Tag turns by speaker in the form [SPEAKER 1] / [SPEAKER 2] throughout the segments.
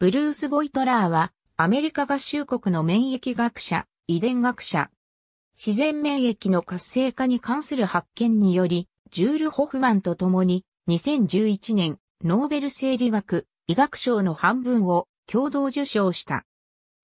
[SPEAKER 1] ブルース・ボイトラーは、アメリカ合衆国の免疫学者、遺伝学者。自然免疫の活性化に関する発見により、ジュール・ホフマンと共に、2011年、ノーベル生理学、医学賞の半分を共同受賞した。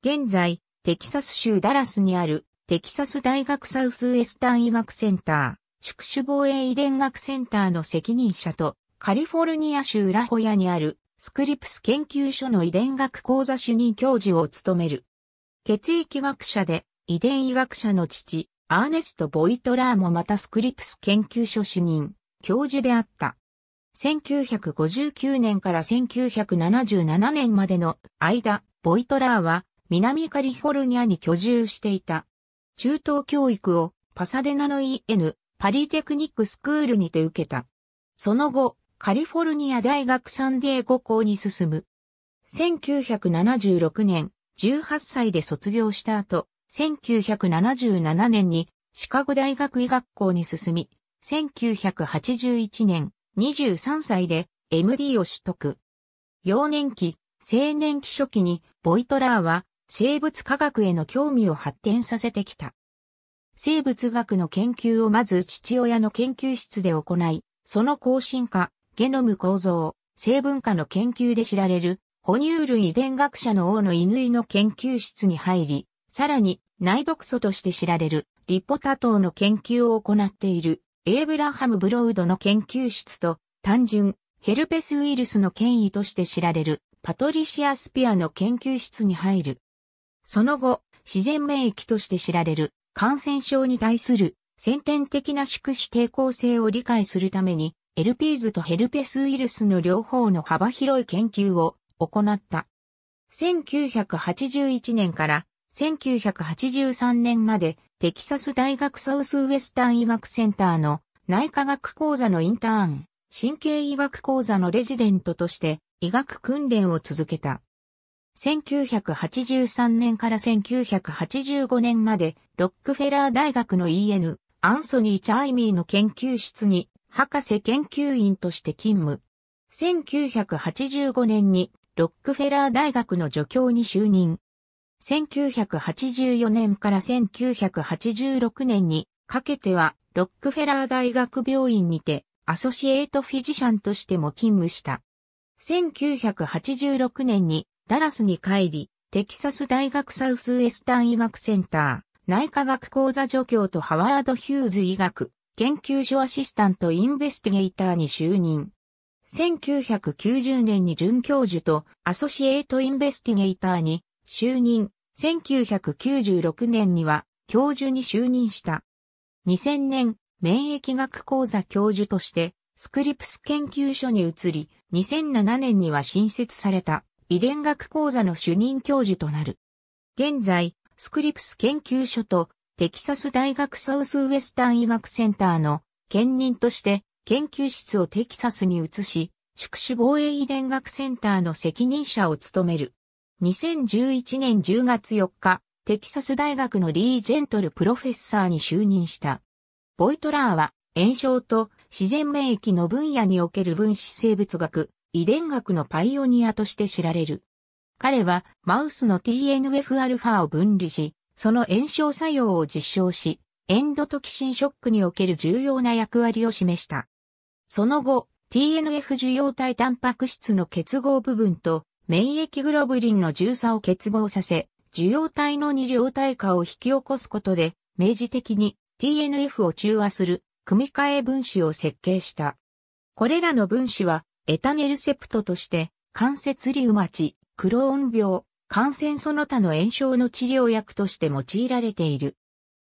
[SPEAKER 1] 現在、テキサス州ダラスにある、テキサス大学サウスウエスタン医学センター、宿主防衛遺伝学センターの責任者と、カリフォルニア州ラホヤにあるスクリプス研究所の遺伝学講座主任教授を務める。血液学者で遺伝医学者の父、アーネスト・ボイトラーもまたスクリプス研究所主任、教授であった。1959年から1977年までの間、ボイトラーは南カリフォルニアに居住していた。中等教育をパサデナの EN パリテクニックスクールにて受けた。その後、カリフォルニア大学サンデーゴ校に進む。1976年、18歳で卒業した後、1977年にシカゴ大学医学校に進み、1981年、23歳で MD を取得。幼年期、青年期初期にボイトラーは生物科学への興味を発展させてきた。生物学の研究をまず父親の研究室で行い、その更新化、ゲノム構造、生文化の研究で知られる、哺乳類遺伝学者の王の犬の研究室に入り、さらに内毒素として知られるリポタ糖の研究を行っているエイブラハム・ブロウドの研究室と単純ヘルペスウイルスの権威として知られるパトリシア・スピアの研究室に入る。その後、自然免疫として知られる感染症に対する先天的な宿主抵抗性を理解するために l p ズとヘルペスウイルスの両方の幅広い研究を行った。1981年から1983年までテキサス大学サウスウェスタン医学センターの内科学講座のインターン、神経医学講座のレジデントとして医学訓練を続けた。1983年から1985年までロックフェラー大学の EN アンソニー・チャイミーの研究室に博士研究員として勤務。1985年にロックフェラー大学の助教に就任。1984年から1986年にかけてはロックフェラー大学病院にてアソシエイトフィジシャンとしても勤務した。1986年にダラスに帰り、テキサス大学サウスウエスタン医学センター内科学講座助教とハワード・ヒューズ医学研究所アシスタントインベスティゲイターに就任。1990年に准教授とアソシエイトインベスティゲイターに就任。1996年には教授に就任した。2000年、免疫学講座教授としてスクリプス研究所に移り、2007年には新設された遺伝学講座の主任教授となる。現在、スクリプス研究所とテキサス大学サウスウェスタン医学センターの兼任として研究室をテキサスに移し、宿主防衛遺伝学センターの責任者を務める。2011年10月4日、テキサス大学のリー・ジェントルプロフェッサーに就任した。ボイトラーは炎症と自然免疫の分野における分子生物学、遺伝学のパイオニアとして知られる。彼はマウスの TNFα を分離し、その炎症作用を実証し、エンドトキシンショックにおける重要な役割を示した。その後、TNF 受容体タンパク質の結合部分と免疫グロブリンの重さを結合させ、受容体の二両体化を引き起こすことで、明示的に TNF を中和する組み換え分子を設計した。これらの分子はエタネルセプトとして関節リウマチ、クローン病、感染その他の炎症の治療薬として用いられている。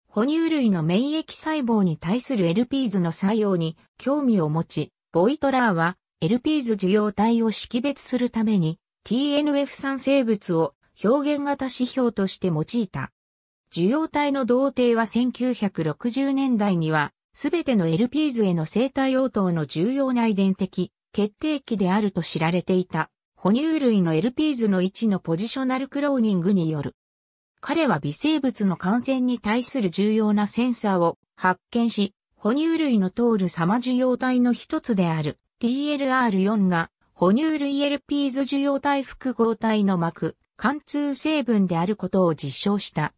[SPEAKER 1] 哺乳類の免疫細胞に対する LPs の作用に興味を持ち、ボイトラーは LPs 受容体を識別するために TNF 3生物を表現型指標として用いた。受容体の同定は1960年代には、すべての LPs への生体応答の重要な遺伝的決定機であると知られていた。哺乳類の l p 図の位置のポジショナルクローニングによる。彼は微生物の感染に対する重要なセンサーを発見し、哺乳類の通る様受容体の一つである TLR4 が哺乳類 l p 図受容体複合体の膜、貫通成分であることを実証した。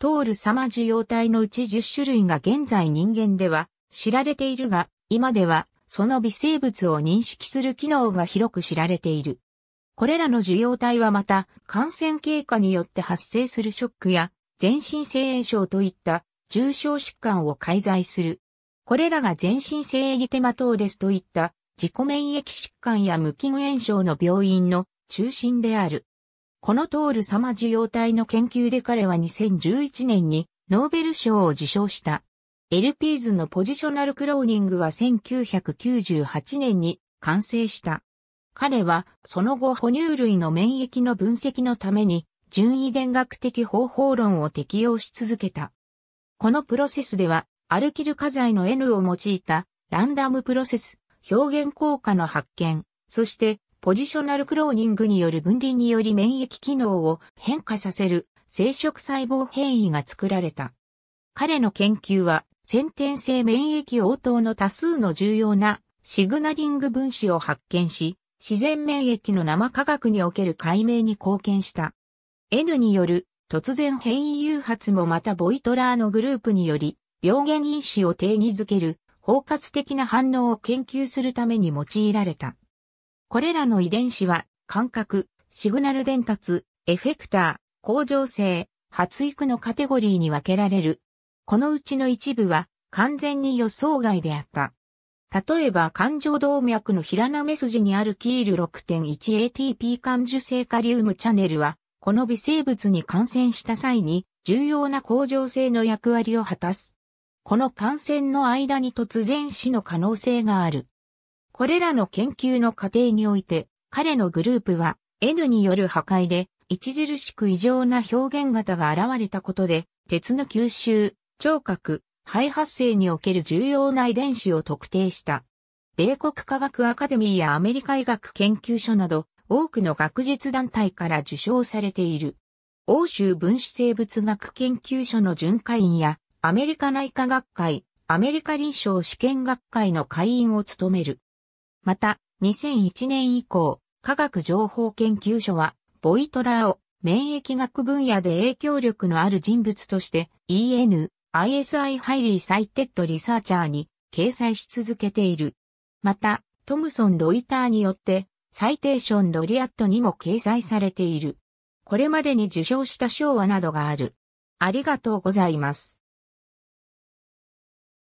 [SPEAKER 1] 通る様受容体のうち10種類が現在人間では知られているが、今ではその微生物を認識する機能が広く知られている。これらの受容体はまた、感染経過によって発生するショックや、全身性炎症といった重症疾患を介在する。これらが全身性エテマトーデスといった自己免疫疾患や無菌炎症の病院の中心である。この通る様受容体の研究で彼は2011年にノーベル賞を受賞した。LPs のポジショナルクローニングは1998年に完成した。彼はその後哺乳類の免疫の分析のために順位伝学的方法論を適用し続けた。このプロセスではアルキル化剤の N を用いたランダムプロセス、表現効果の発見、そしてポジショナルクローニングによる分離により免疫機能を変化させる生殖細胞変異が作られた。彼の研究は先天性免疫応答の多数の重要なシグナリング分子を発見し、自然免疫の生科学における解明に貢献した。N による突然変異誘発もまたボイトラーのグループにより病原因子を定義づける包括的な反応を研究するために用いられた。これらの遺伝子は感覚、シグナル伝達、エフェクター、向上性、発育のカテゴリーに分けられる。このうちの一部は完全に予想外であった。例えば環状動脈の平なめ筋にあるキール 6.1ATP 感受性カリウムチャネルは、この微生物に感染した際に重要な甲状性の役割を果たす。この感染の間に突然死の可能性がある。これらの研究の過程において、彼のグループは N による破壊で著しく異常な表現型が現れたことで、鉄の吸収、聴覚、肺発生における重要な遺伝子を特定した。米国科学アカデミーやアメリカ医学研究所など、多くの学術団体から受賞されている。欧州分子生物学研究所の巡回員や、アメリカ内科学会、アメリカ臨床試験学会の会員を務める。また、2001年以降、科学情報研究所は、ボイトラーを免疫学分野で影響力のある人物として、EN、ISI ハイリーサイテッドリサーチャーに掲載し続けている。また、トムソン・ロイターによって、サイテーション・ロリアットにも掲載されている。これまでに受賞した賞はなどがある。ありがとうございます。